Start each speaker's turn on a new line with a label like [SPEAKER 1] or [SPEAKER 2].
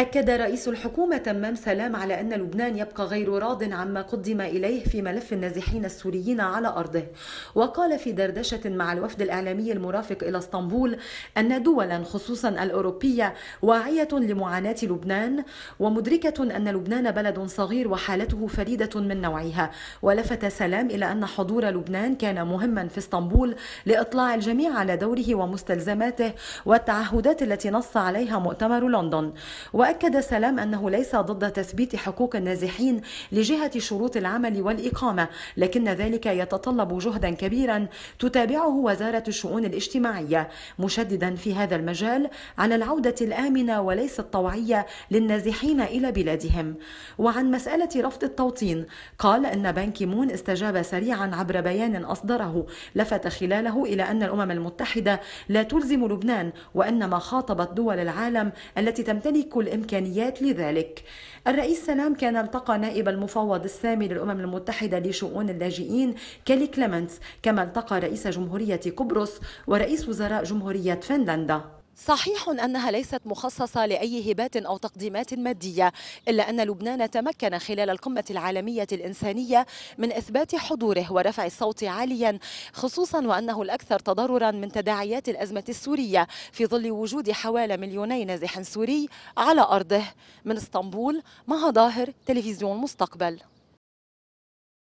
[SPEAKER 1] أكد رئيس الحكومة تمام سلام على أن لبنان يبقى غير راض عما قدم إليه في ملف النازحين السوريين على أرضه وقال في دردشة مع الوفد الإعلامي المرافق إلى اسطنبول أن دولا خصوصا الأوروبية واعية لمعاناة لبنان ومدركة أن لبنان بلد صغير وحالته فريدة من نوعها ولفت سلام إلى أن حضور لبنان كان مهما في اسطنبول لإطلاع الجميع على دوره ومستلزماته والتعهدات التي نص عليها مؤتمر لندن وأكد سلام أنه ليس ضد تثبيت حقوق النازحين لجهة شروط العمل والإقامة لكن ذلك يتطلب جهدا كبيرا تتابعه وزارة الشؤون الاجتماعية مشددا في هذا المجال على العودة الآمنة وليس الطوعية للنازحين إلى بلادهم وعن مسألة رفض التوطين قال أن بان كيمون استجاب سريعا عبر بيان أصدره لفت خلاله إلى أن الأمم المتحدة لا تلزم لبنان وإنما خاطبت دول العالم التي تمتلك الإمكانية الإمكانيات لذلك الرئيس سلام كان التقى نائب المفوض السامي للأمم المتحدة لشؤون اللاجئين كالي كليمنتس كما التقى رئيس جمهورية قبرص ورئيس وزراء جمهورية فنلندا صحيح أنها ليست مخصصة لأي هبات أو تقديمات مادية إلا أن لبنان تمكن خلال القمة العالمية الإنسانية من إثبات حضوره ورفع الصوت عاليا خصوصا وأنه الأكثر تضررا من تداعيات الأزمة السورية في ظل وجود حوالي مليوني نازح سوري على أرضه من اسطنبول مها ظاهر تلفزيون مستقبل